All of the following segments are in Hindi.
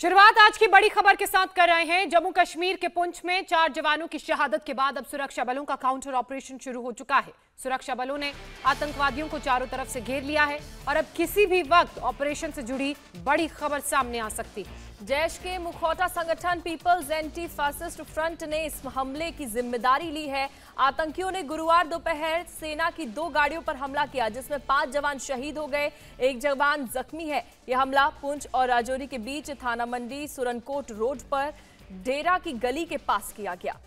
शुरुआत आज की बड़ी खबर के साथ कर रहे हैं जम्मू कश्मीर के पुंछ में चार जवानों की शहादत के बाद अब सुरक्षा बलों का काउंटर ऑपरेशन शुरू हो चुका है सुरक्षा बलों ने आतंकवादियों को चारों तरफ से घेर लिया है और अब किसी भी वक्त ऑपरेशन से जुड़ी बड़ी खबर सामने आ सकती है जैश के मुखौटा संगठन पीपल्स एंटी फासिस्ट फ्रंट ने इस हमले की जिम्मेदारी ली है आतंकियों ने गुरुवार दोपहर सेना की दो गाड़ियों पर हमला किया जिसमें पांच जवान शहीद हो गए एक जवान जख्मी है यह हमला पुंछ और राजौरी के बीच थाना मंडी सुरनकोट रोड पर डेरा की गली के पास किया गया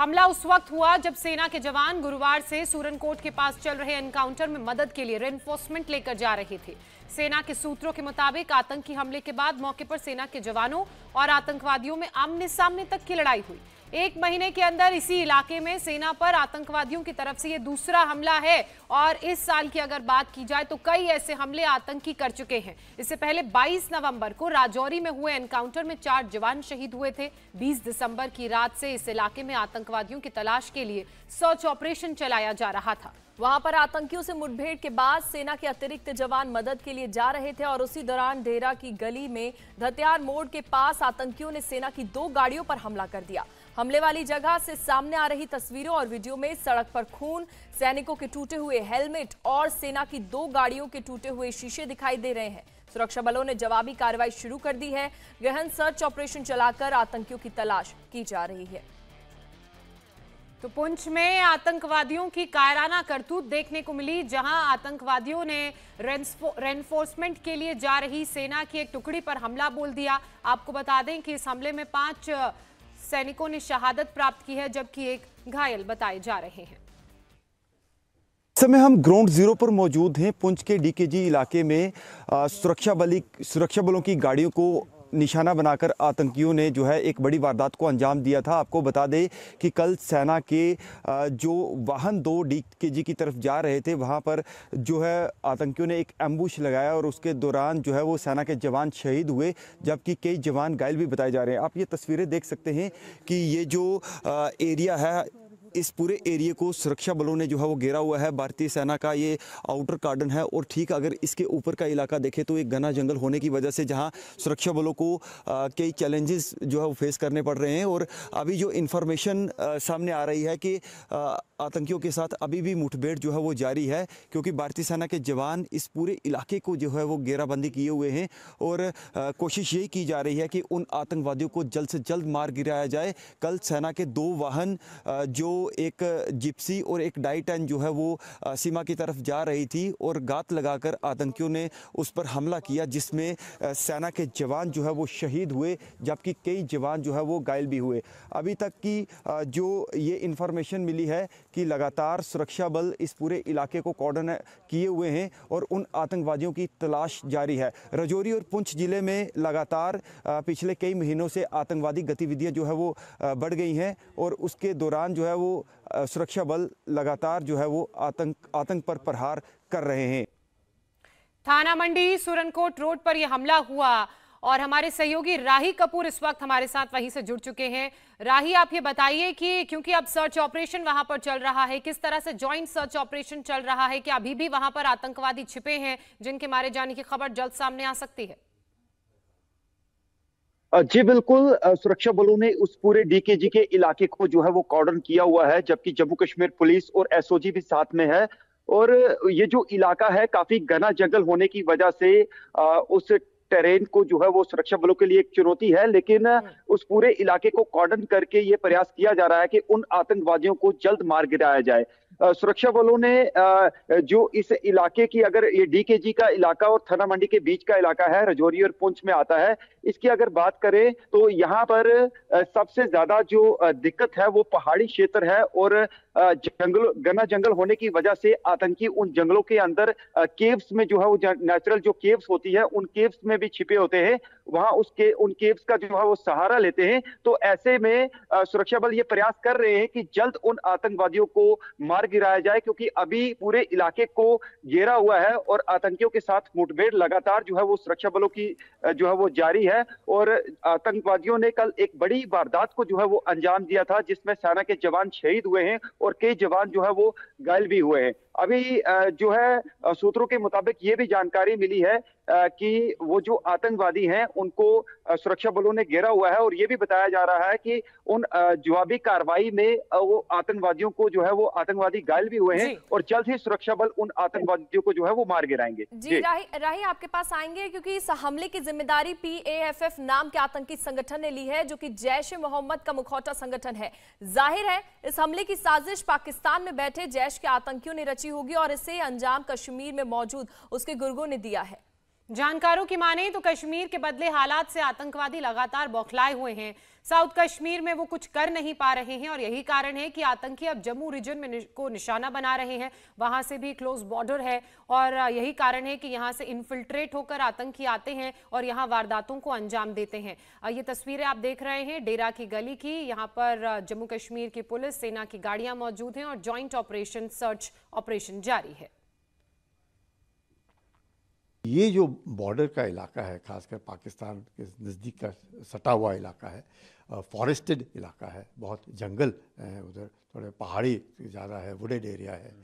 हमला उस वक्त हुआ जब सेना के जवान गुरुवार से सूरनकोट के पास चल रहे एनकाउंटर में मदद के लिए रेनफोर्समेंट लेकर जा रहे थे सेना के सूत्रों के मुताबिक आतंकी हमले के बाद मौके पर सेना के जवानों और आतंकवादियों में आमने सामने तक की लड़ाई हुई एक महीने के अंदर इसी इलाके में सेना पर आतंकवादियों की तरफ से ये दूसरा हमला है और इस साल की अगर बात की जाए तो कई ऐसे हमले आतंकी कर चुके हैं इससे पहले 22 नवंबर को राजौरी में हुए एनकाउंटर में चार जवान शहीद हुए थे 20 दिसंबर की रात से इस इलाके में आतंकवादियों की तलाश के लिए सर्च ऑपरेशन चलाया जा रहा था वहां पर आतंकियों से मुठभेड़ के बाद सेना के अतिरिक्त जवान मदद के लिए जा रहे थे और उसी दौरान डेरा की गली में धतियार मोड़ के पास आतंकियों ने सेना की दो गाड़ियों पर हमला कर दिया हमले वाली जगह से सामने आ रही तस्वीरों और वीडियो में सड़क पर खून सैनिकों के टूटे हुए हेलमेट और सेना की दो गाड़ियों के टूटे हुए शीशे दिखाई दे रहे हैं सुरक्षा बलों ने जवाबी कार्रवाई शुरू कर दी है गहन सर्च ऑपरेशन चलाकर आतंकियों की तलाश की जा रही है तो पुंछ में आतंकवादियों की कायराना करतूत देखने को मिली जहां आतंकवादियों ने रेनफोर्समेंट के लिए जा रही सेना की एक टुकड़ी पर हमला बोल दिया आपको बता दें कि इस हमले में पांच सैनिकों ने शहादत प्राप्त की है जबकि एक घायल बताए जा रहे हैं समय हम ग्राउंड जीरो पर मौजूद हैं पुंछ के डीकेजी इलाके में सुरक्षा बली सुरक्षा बलों की गाड़ियों को निशाना बनाकर आतंकियों ने जो है एक बड़ी वारदात को अंजाम दिया था आपको बता दें कि कल सेना के जो वाहन दो डी के जी की तरफ जा रहे थे वहाँ पर जो है आतंकियों ने एक एम्बुश लगाया और उसके दौरान जो है वो सेना के जवान शहीद हुए जबकि कई जवान घायल भी बताए जा रहे हैं आप ये तस्वीरें देख सकते हैं कि ये जो एरिया है इस पूरे एरिए को सुरक्षा बलों ने जो है वो घेरा हुआ है भारतीय सेना का ये आउटर गार्डन है और ठीक अगर इसके ऊपर का इलाका देखें तो एक घना जंगल होने की वजह से जहाँ सुरक्षा बलों को कई चैलेंजेस जो है वो फेस करने पड़ रहे हैं और अभी जो इन्फॉर्मेशन सामने आ रही है कि आतंकियों के साथ अभी भी मुठभेड़ जो है वो जारी है क्योंकि भारतीय सेना के जवान इस पूरे इलाके को जो है वो घेराबंदी किए हुए हैं और कोशिश यही की जा रही है कि उन आतंकवादियों को जल्द से जल्द मार गिराया जाए कल सेना के दो वाहन जो एक जिप्सी और एक डाई जो है वो सीमा की तरफ जा रही थी और गात लगाकर आतंकियों ने उस पर हमला किया जिसमें सेना के जवान जो है वो शहीद हुए जबकि कई जवान जो है वो घायल भी हुए अभी तक की जो ये इन्फॉर्मेशन मिली है कि लगातार सुरक्षा बल इस पूरे इलाके को कॉर्डन किए हुए हैं और उन आतंकवादियों की तलाश जारी है रजौरी और पुंछ ज़िले में लगातार पिछले कई महीनों से आतंकवादी गतिविधियाँ जो है वो बढ़ गई हैं और उसके दौरान जो है वो सुरक्षा बल लगातार जो है वो आतंक आतंक पर प्रहार कर रहे हैं थाना मंडी सुरनकोट रोड पर यह हमला हुआ और हमारे सहयोगी राही कपूर इस वक्त हमारे साथ वहीं से जुड़ चुके हैं राही आप ये बताइए कि क्योंकि अब सर्च ऑपरेशन वहां पर चल रहा है किस तरह से ज्वाइंट सर्च ऑपरेशन चल रहा है कि अभी भी वहां पर आतंकवादी छिपे हैं जिनके मारे जाने की खबर जल्द सामने आ सकती है जी बिल्कुल सुरक्षा बलों ने उस पूरे डीकेजी के इलाके को जो है वो कॉर्डन किया हुआ है जबकि जम्मू कश्मीर पुलिस और एसओजी भी साथ में है और ये जो इलाका है काफी घना जंगल होने की वजह से उस टेरेन को जो है वो सुरक्षा बलों के लिए एक चुनौती है लेकिन हम्म। उस पूरे इलाके को कॉर्डन करके ये प्रयास किया जा रहा है कि उन आतंकवादियों को जल्द मार गिराया जाए सुरक्षा बलों ने जो इस इलाके की अगर ये डीकेजी का इलाका और थना मंडी के बीच का इलाका है रजौरी और पुंछ में आता है इसकी अगर बात करें तो यहाँ पर सबसे ज्यादा जो दिक्कत है वो पहाड़ी क्षेत्र है और जंगल घना जंगल होने की वजह से आतंकी उन जंगलों के अंदर केव्स में जो है वो नेचुरल जो केव्स होती है उन केव्स में भी छिपे होते हैं वहां उसके उन केव्स का जो है वो सहारा लेते हैं तो ऐसे में सुरक्षा बल ये प्रयास कर रहे हैं कि जल्द उन आतंकवादियों को मार गिराया जाए क्योंकि अभी पूरे इलाके को घेरा हुआ है और आतंकियों के साथ मुठभेड़ लगातार जो है वो सुरक्षा बलों की जो है वो जारी है है और आतंकवादियों ने कल एक बड़ी वारदात को जो है वो अंजाम दिया था जिसमें सेना के जवान शहीद हुए हैं और कई जवान जो है वो घायल भी हुए हैं अभी जो है सूत्रों के मुताबिक ये भी जानकारी मिली है कि वो जो आतंकवादी हैं उनको सुरक्षा बलों ने घेरा हुआ है और ये भी बताया जा रहा है कि उन जवाबी कार्रवाई में वो आतंकवादियों को जो है वो आतंकवादी घायल भी हुए हैं और जल्द ही सुरक्षा बल उन आतंकवादियों को जो है वो मार गिराएंगे जी, जी। राही, राही आपके पास आएंगे क्योंकि इस हमले की जिम्मेदारी पी नाम के आतंकी संगठन ने ली है जो की जैश ए मोहम्मद का मुखौटा संगठन है जाहिर है इस हमले की साजिश पाकिस्तान में बैठे जैश के आतंकियों ने रची पहुंची होगी और इसे अंजाम कश्मीर में मौजूद उसके गुर्गों ने दिया है जानकारों की माने तो कश्मीर के बदले हालात से आतंकवादी लगातार बौखलाए हुए हैं साउथ कश्मीर में वो कुछ कर नहीं पा रहे हैं और यही कारण है कि आतंकी अब जम्मू रीजन में को निशाना बना रहे हैं वहां से भी क्लोज बॉर्डर है और यही कारण है कि यहाँ से इन्फिल्ट्रेट होकर आतंकी आते हैं और यहाँ वारदातों को अंजाम देते हैं ये तस्वीरें आप देख रहे हैं डेरा की गली की यहाँ पर जम्मू कश्मीर की पुलिस सेना की गाड़ियां मौजूद हैं और ज्वाइंट ऑपरेशन सर्च ऑपरेशन जारी है ये जो बॉर्डर का इलाका है खासकर पाकिस्तान के नज़दीक का सटा हुआ इलाका है फॉरेस्टेड इलाका है बहुत जंगल है उधर थोड़े पहाड़ी ज़्यादा है वुडेड एरिया है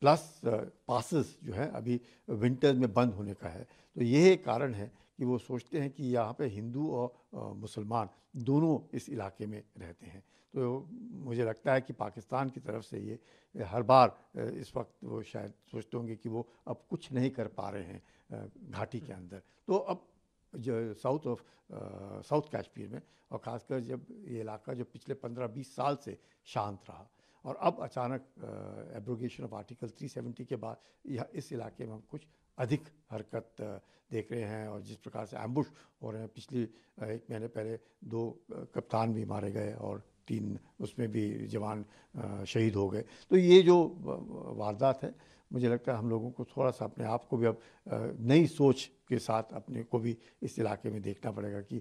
प्लस पासिस जो है अभी विंटर में बंद होने का है तो ये कारण है कि वो सोचते हैं कि यहाँ पे हिंदू और मुसलमान दोनों इस इलाके में रहते हैं तो मुझे लगता है कि पाकिस्तान की तरफ से ये हर बार इस वक्त वो शायद सोचते होंगे कि वो अब कुछ नहीं कर पा रहे हैं घाटी के अंदर तो अब जो साउथ ऑफ साउथ कश्मीर में और ख़ासकर जब ये इलाका जो पिछले पंद्रह बीस साल से शांत रहा और अब अचानक एब्रोगेशन ऑफ आर्टिकल 370 के बाद यह इस इलाके में हम कुछ अधिक हरकत देख रहे हैं और जिस प्रकार से एम्बुश हो रहे हैं पिछले एक महीने पहले दो कप्तान भी मारे गए और तीन उसमें भी जवान शहीद हो गए तो ये जो वारदात है मुझे लगता है हम लोगों को थोड़ा सा अपने आप को भी अब नई सोच के साथ अपने को भी इस इलाके में देखना पड़ेगा कि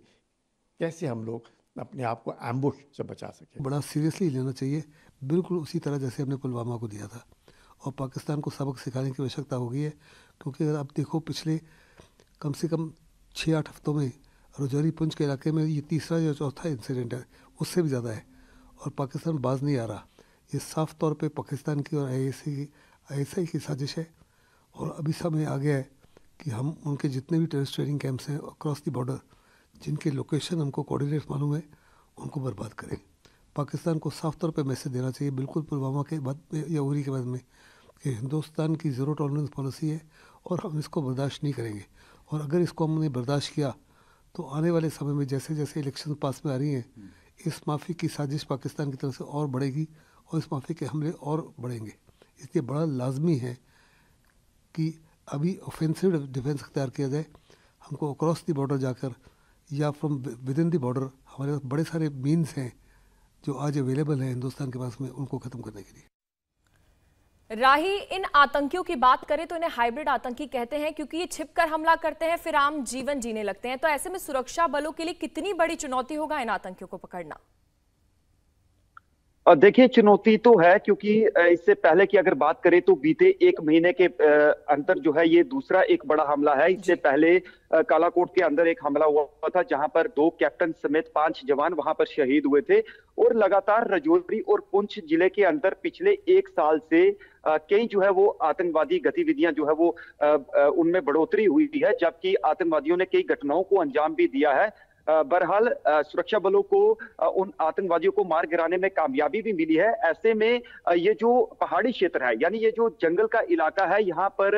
कैसे हम लोग अपने आप को एम्बुश से बचा सकें बड़ा सीरियसली लेना चाहिए बिल्कुल उसी तरह जैसे हमने पुलवामा को दिया था और पाकिस्तान को सबक सिखाने की आवश्यकता हो गई है क्योंकि अगर आप देखो पिछले कम से कम छः आठ हफ्तों में रोजौरी पुंछ के इलाके में ये तीसरा या चौथा इंसिडेंट है उससे भी ज़्यादा है और पाकिस्तान बाज नहीं आ रहा ये साफ तौर पे पाकिस्तान की और आई की ऐसा ही की साजिश है और अभी समय आ गया है कि हम उनके जितने भी टेरिस ट्रेनिंग कैंप्स हैं अक्रॉस दी बॉर्डर जिनके लोकेशन हमको कोऑर्डिनेट मालूम है उनको बर्बाद करें पाकिस्तान को साफ तौर पे मैसेज देना चाहिए बिल्कुल पुलवामा के बाद में या उरी के बाद में कि हिंदुस्तान की ज़ीरो टॉलरेंस पॉलिसी है और हम इसको बर्दाश्त नहीं करेंगे और अगर इसको हमने बर्दाश्त किया तो आने वाले समय में जैसे जैसे इलेक्शन पास में आ रही हैं इस माफ़ी की साजिश पाकिस्तान की तरफ से और बढ़ेगी और इस माफ़ी के हमले और बढ़ेंगे इसलिए बड़ा लाजमी है कि अभी ऑफेंसिव डिफेंस अख्तियार किया जाए हमको अक्रॉस दी बॉर्डर जाकर या from within the border हमारे पास बड़े सारे मीन्स हैं जो आज अवेलेबल हैं हिंदुस्तान के पास में उनको ख़त्म करने के लिए राही इन आतंकियों की बात करें तो इन्हें हाइब्रिड आतंकी कहते हैं क्योंकि ये छिपकर हमला करते हैं फिर आम जीवन जीने लगते हैं तो ऐसे में सुरक्षा बलों के लिए कितनी बड़ी चुनौती होगा इन आतंकियों को पकड़ना देखिए चुनौती तो है क्योंकि इससे पहले की अगर बात करें तो बीते एक महीने के अंदर जो है ये दूसरा एक बड़ा हमला है इससे पहले कालाकोट के अंदर एक हमला हुआ था जहां पर दो कैप्टन समेत पांच जवान वहां पर शहीद हुए थे और लगातार रजौरी और पुंछ जिले के अंदर पिछले एक साल से कई जो है वो आतंकवादी गतिविधियां जो है वो उनमें बढ़ोतरी हुई है जबकि आतंकवादियों ने कई घटनाओं को अंजाम भी दिया है बहरहाल सुरक्षा बलों को उन आतंकवादियों को मार गिराने में कामयाबी भी मिली है ऐसे में ये जो पहाड़ी क्षेत्र है यानी ये जो जंगल का इलाका है यहाँ पर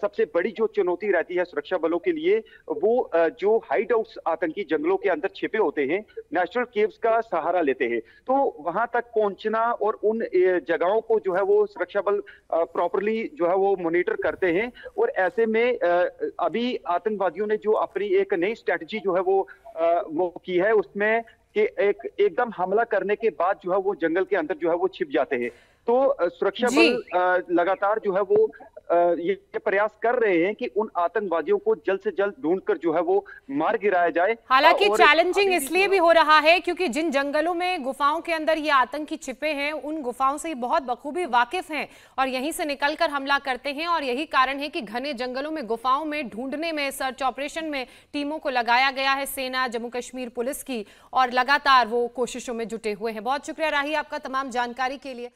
सबसे बड़ी जो चुनौती रहती है सुरक्षा बलों के लिए वो जो हाइड आउट्स आतंकी जंगलों के अंदर छिपे होते हैं नेशनल केव्स का सहारा लेते हैं तो वहां तक पहुंचना और उन जगहों को जो है वो सुरक्षा बल प्रॉपरली जो है वो मोनिटर करते हैं और ऐसे में अभी आतंकवादियों ने जो अपनी एक नई स्ट्रैटेजी जो है वो वो की है उसमें कि एक एकदम हमला करने के बाद जो है वो जंगल के अंदर जो है वो छिप जाते हैं तो सुरक्षा बल लगातार जो है वो ये प्रयास कर रहे हैं कि उन आतंकवादियों को जल्द से जल्द ढूंढकर जो है वो मार गिराया जाए हालांकि चैलेंजिंग इसलिए भी हो रहा है क्योंकि जिन जंगलों में गुफाओं के अंदर ये आतंकी छिपे हैं उन गुफाओं से बहुत बखूबी वाकिफ हैं और यहीं से निकलकर हमला करते हैं और यही कारण है कि घने जंगलों में गुफाओं में ढूंढने में सर्च ऑपरेशन में टीमों को लगाया गया है सेना जम्मू कश्मीर पुलिस की और लगातार वो कोशिशों में जुटे हुए हैं बहुत शुक्रिया राही आपका तमाम जानकारी के लिए